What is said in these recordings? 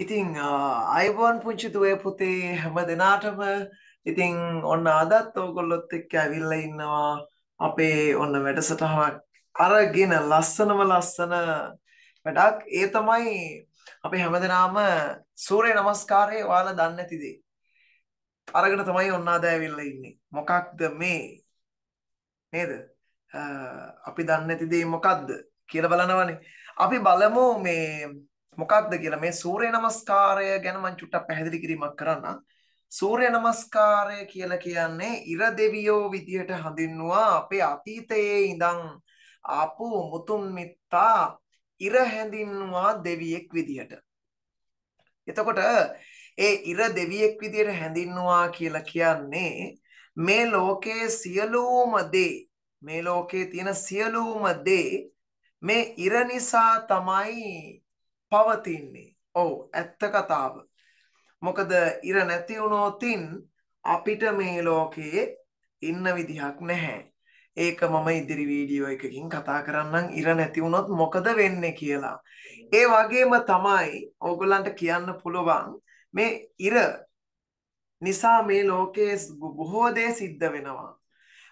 ඉතින් අයිබෝන් පුංචි දුවේ පුතේ හැම දෙනාටම ඉතින් ඔන්න අදත් ඕගොල්ලොත් එක්ක ඇවිල්ල ඉන්නවා අපේ ඔන්න වැඩසටහනක් අරගෙන ලස්සනම ලස්සන වැඩක් ඒ තමයි අපි හැම දෙනාම සූරය නමස්කාරය ඔයාල දන්න ඇතිදේ. අරගෙන තමයි ඔන්න අද ඇවිල්ල ඉන්නේ. මොකක්ද මේ නේද අපි දන්න ඇතිදේ මොකක්ද කියල බලනවනේ. අපි බලමු මේ මොකක්ද කියලා මේ සූර්ය නමස්කාරය ගැන මම චුට්ටක් පැහැදිලි කිරීමක් කරන්නම්. සූර්ය නමස්කාරය කියලා කියන්නේ ඉර දෙවියෝ විදියට හඳුන්වුවා අපේ අතීතයේ ඉඳන් ආපු මුතුන් මිත්තා ඉර හැඳින්වුවා දෙවියෙක් විදියට. එතකොට ඒ ඉර දෙවියෙක් විදියට හැඳින්වුවා කියලා කියන්නේ මේ ලෝකයේ සියලුම දේ මේ ලෝකයේ තියෙන සියලුම දේ මේ ඉර නිසා තමයි පවතින්නේ. ඔව් ඇත්ත කතාව. මොකද ඉර නැති වුණොතින් අපිට මේ ලෝකයේ ඉන්න විදිහක් නැහැ. ඒක මම ඉදිරි වීඩියෝ එකකින් කතා කරන්නම් ඉර නැති වුණොත් මොකද වෙන්නේ කියලා. ඒ වගේම තමයි ඕගොල්ලන්ට කියන්න පුළුවන් මේ ඉර නිසා මේ ලෝකයේ බොහෝ දේ සිද්ධ වෙනවා.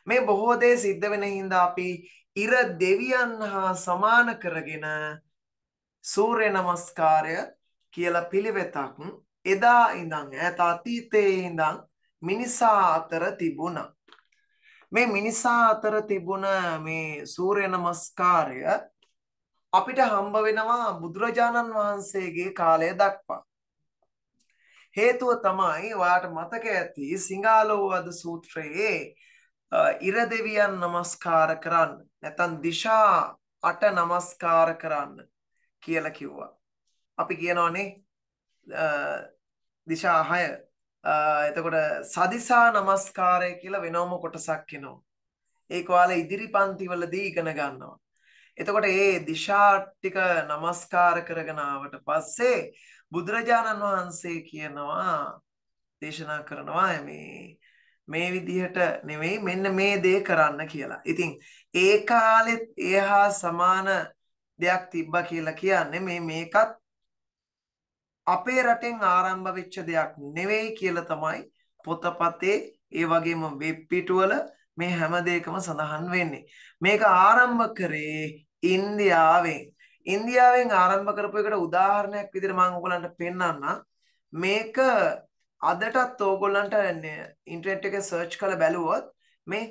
මේ බොහෝ දේ සිද්ධ වෙන හින්දා අපි ඉර දෙවියන් හා සමාන කරගෙන සූර්ය නමස්කාරය කියලා පිළිවෙතක් එදා ඉඳන් ඈත අතීතයේ ඉඳන් මිනිසා අතර තිබුණා. මේ මිනිසා අතර තිබුණ මේ සූර්ය නමස්කාරය අපිට හම්බ වෙනවා බුදුරජාණන් වහන්සේගේ කාලය දක්වා. හේතුව තමයි ඔයාට මතක ඇති සිංහාලෝවද සූත්‍රයේ ඉර දෙවියන් নমස්කාර කරන්න නැත්නම් දිශා අට নমස්කාර කරන්න කියලා කිව්වා. අපි කියනවානේ දිශා 6 එතකොට සදිසා নমස්කාරය කියලා වෙනම කොටසක් එනවා. ඒක ඔයාලා ඉදිරි පන්තිවලදී ඉගෙන ගන්නවා. එතකොට මේ දිශා ටික নমස්කාර කරගෙන ආවට පස්සේ බුදුරජාණන් වහන්සේ කියනවා දේශනා කරනවා මේ මේ විදිහට නෙවෙයි මෙන්න මේ දේ කරන්න කියලා. ඉතින් ඒ කාලෙත් එහා සමාන දෙයක් තිබ්බා කියලා කියන්නේ මේ මේකත් අපේ රටෙන් ආරම්භ වෙච්ච දෙයක් නෙවෙයි කියලා තමයි පොතපතේ ඒ වගේම වෙබ් පිටුවල මේ හැම දෙයකම සඳහන් වෙන්නේ. මේක ආරම්භ කරේ ඉන්දියාවෙන්. ඉන්දියාවෙන් ආරම්භ කරපු එකට උදාහරණයක් විදිහට මම ඔයගලන්ට පෙන්නන්නම්. මේක අදටත් ඕගොල්ලන්ට ඉන්ටර්නෙට් එකේ සර්ච් කරලා බැලුවොත් මේ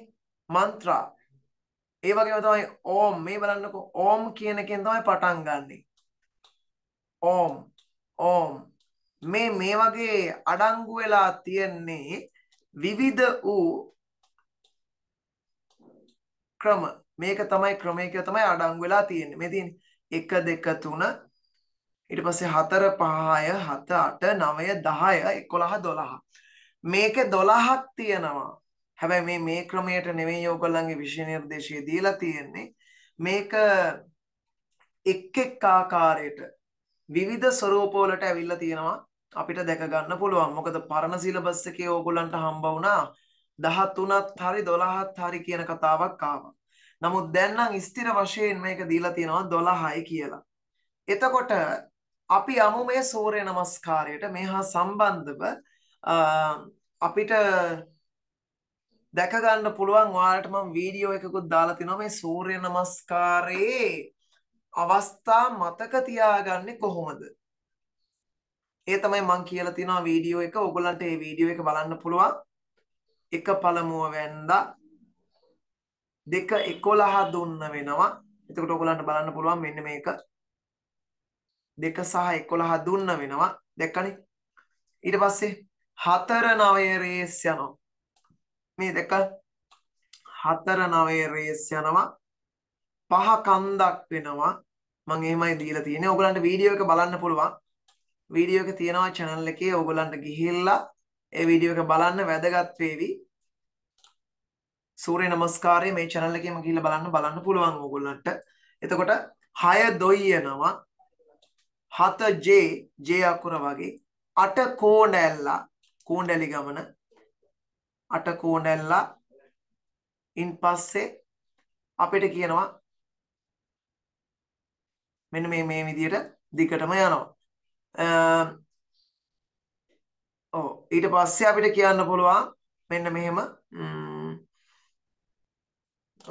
මන්ත්‍රා ඒ වගේම තමයි ඕම් මේ බලන්නකෝ ඕම් කියන එකෙන් තමයි පටන් ගන්නෙ. ඕම් ඕම් මේ මේ වගේ අඩංගු වෙලා තියෙන්නේ විවිධ වූ ක්‍රම. මේක තමයි ක්‍රමය කියලා තමයි අඩංගු වෙලා තියෙන්නේ. මේ තියෙන්නේ 1 2 3 ඊට පස්සේ 4 5 6 7 8 9 10 11 12. මේකේ 12ක් තියෙනවා. හැබැයි මේ මේ ක්‍රමයට නෙවෙයි ඕගොල්ලන්ගේ විෂය නිර්දේශය දීලා තියෙන්නේ. මේක එක් එක් ආකාරයට විවිධ ස්වරූපවලට ඇවිල්ලා තියෙනවා. අපිට දැක ගන්න පුළුවන්. මොකද පරණ සිලබස් එකේ ඕගොල්ලන්ට හම්බ වුණා 13ත් හරි 12ත් හරි කියන කතාවක් ආවා. නමුත් දැන් නම් ස්ථිර වශයෙන් මේක දීලා තියෙනවා 12යි කියලා. එතකොට අපි යමු මේ සූර්ය නමස්කාරයට මේහා සම්බන්ධව අපිට දැක ගන්න පුළුවන් ඔයාලට මම වීඩියෝ එකකුත් දාලා තිනවා මේ සූර්ය නමස්කාරයේ අවස්ථා මතක තියාගන්නේ කොහොමද? ඒ තමයි මම කියලා තිනවා වීඩියෝ එක. ඕගොල්ලන්ට මේ වීඩියෝ එක බලන්න පුළුවන්. එක පළමුව වෙන්දා දෙක 11 දුන්න වෙනවා. එතකොට ඕගොල්ලන්ට බලන්න පුළුවන් මෙන්න මේක. දෙක සහ 11 දුන්න වෙනවා. දැක්කනේ. ඊට පස්සේ හතර නවය රේස් යනවා. මේ දෙක හතර නවයේ රේස් යනවා පහ කන්දක් වෙනවා මම එහෙමයි දීලා තියෙන්නේ. ඕගලන්ට වීඩියෝ එක බලන්න පුළුවන්. වීඩියෝ එක තියෙනවා channel එකේ ඕගලන්ට ගිහිල්ලා ඒ වීඩියෝ එක බලන්න වැදගත් වේවි. සූර්ය නමස්කාරය මේ channel එකේම ගිහිල්ලා බලන්න බලන්න පුළුවන් ඕගොල්ලන්ට. එතකොට 6 දොයි යනවා 7 J J අකුර වගේ 8 කෝණැල්ලා කෝණැලි ගමන අට කෝණැල්ලා ඉන් පස්සේ අපිට කියනවා මෙන්න මේ මේ විදිහට දිගටම යනවා. ඔව් ඊට පස්සේ අපිට කියන්න පුළුවන් මෙන්න මෙහෙම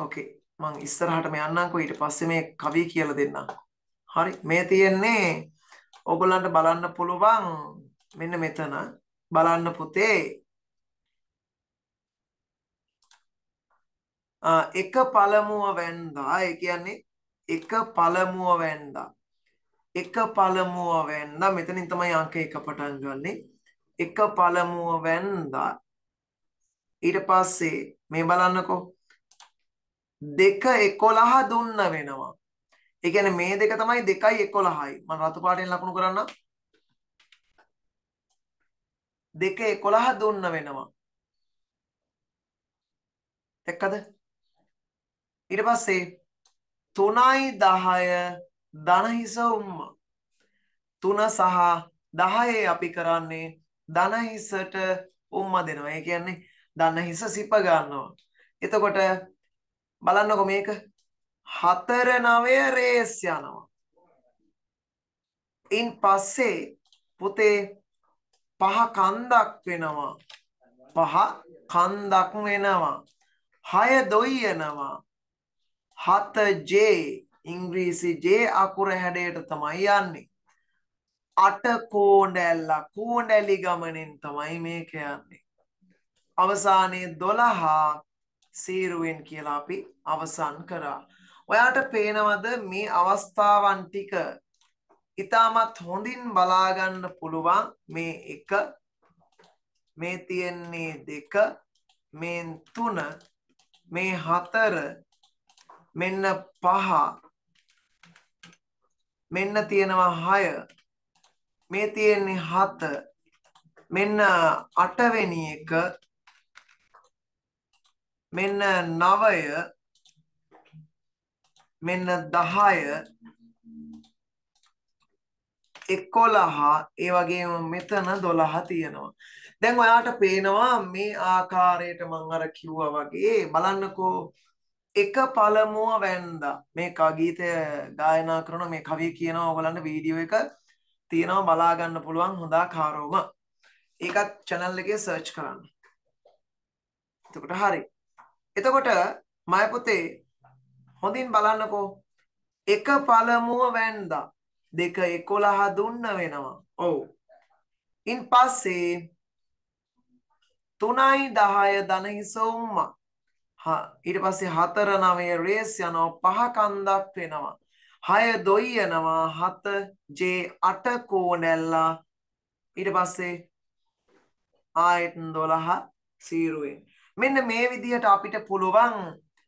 ඕකේ මං ඉස්සරහටම යන්නම්කෝ ඊට පස්සේ මේ කවිය කියලා දෙන්නම්. හරි මේ තියෙන්නේ ඔයගොල්ලන්ට බලන්න පුළුවන් මෙන්න මෙතන බලන්න පුතේ එක පළමුව වැන්දා ඒ කියන්නේ එක පළමුව වැන්දා එක පළමුව වැන්දා මෙතනින් තමයි අංක එක පටන් ගන්නෙ එක පළමුව වැන්දා ඊට පස්සේ මේ බලන්නකෝ දෙක 11 දුන්න වෙනවා ඒ කියන්නේ මේ දෙක තමයි 2යි 11යි මම රතු පාටෙන් ලකුණු කරන්න දෙක 11 දුන්න වෙනවා එක්කද ඊට පස්සේ 3යි 10 ධනහිස උම්මා 3 සහ 10 අපි කරන්නේ ධනහිසට උම්මා දෙනවා. ඒ කියන්නේ ධනහිස සිප ගන්නවා. එතකොට බලන්නකො මේක 4 9 රේස් යනවා. ඉන් පස්සේ පුතේ පහ කන්දක් වෙනවා. පහ කන්දක් වෙනවා. හය දොයියනවා. 7J ඉංග්‍රීසි J අකුර හැඩයට තමයි යන්නේ. අට කෝණැල්ල කෝණැලි ගමනින් තමයි මේක යන්නේ. අවසානයේ 12 සීරුවෙන් කියලා අපි අවසන් කරා. ඔයාට පේනවද මේ අවස්ථාවන් ටික ඉතාමත් හොඳින් බලාගන්න පුළුවන් මේ එක මේ තියෙන්නේ දෙක මේ තුන මේ හතර මෙන්න පහ මෙන්න තියෙනවා හය මේ තියෙන්නේ හත මෙන්න අටවෙනි එක මෙන්න නවය මෙන්න දහය එකොළහා ඒ වගේම මෙතන දොළහ තියෙනවා. දැන් ඔයාට පේනවා මේ ආකාරයට මං අර කිව්වා වගේ බලන්නකෝ එක පළමුව වැන්දා මේ කගීතය ගායනා කරන මේ කවිය කියනවා ඔයගලන්ට වීඩියෝ එක තියෙනවා බලා ගන්න පුළුවන් හොඳා කාරෝම ඒකත් channel එකේ search කරන්න. එතකොට හරි. එතකොට මය පුතේ හොඳින් බලන්නකෝ එක පළමුව වැන්දා දෙක 11 දුන්න වෙනවා. ඔව්. ඉන් පස්සේ 3යි 10 දනහිසෝ උම්මා ඊට පස්සේ හතර නවය රේස් යනෝ පහ කන්දක් වෙනවා. හය දොයි යනවා හත ජේ අට කෝනැල්ලා ඊට පස්සේ ආයතන් දොළහ සීරුවෙන්. මෙන්න මේ විදිහට අපිට පුළුවන්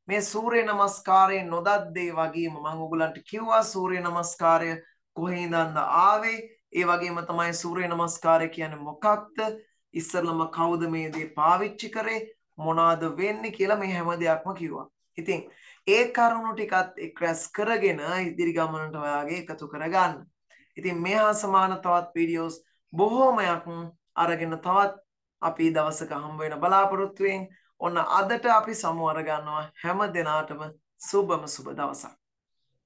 මේ සූරය නමස්කාරය නොදද්දේ වගේම මං උගලන්ට කිව්වා සූරය නමස්කාරය කොහේදන්න ආවේ ඒ වගේම තමයි සූරය නමස්කාරය කියන මොකක්ද ඉස්සරලම කවුද මේ දේ පාවිච්චි කරේ මොනවද වෙන්නේ කියලා මේ හැම දෙයක්ම කිව්වා. ඉතින් ඒ කරුණු ටිකත් එක් රැස් කරගෙන ඉදිරි ගමනට ඔයාගේ එකතු කරගන්න. ඉතින් මේ හා සමාන තවත් වීඩියෝස් බොහෝමයක් අරගෙන තවත් අපි දවසක හම්බ වෙන බලාපොරොත්තුවෙන් ඔන්න අදට අපි සමු අරගන්නවා හැම දිනාටම සුබම සුබ දවසක්.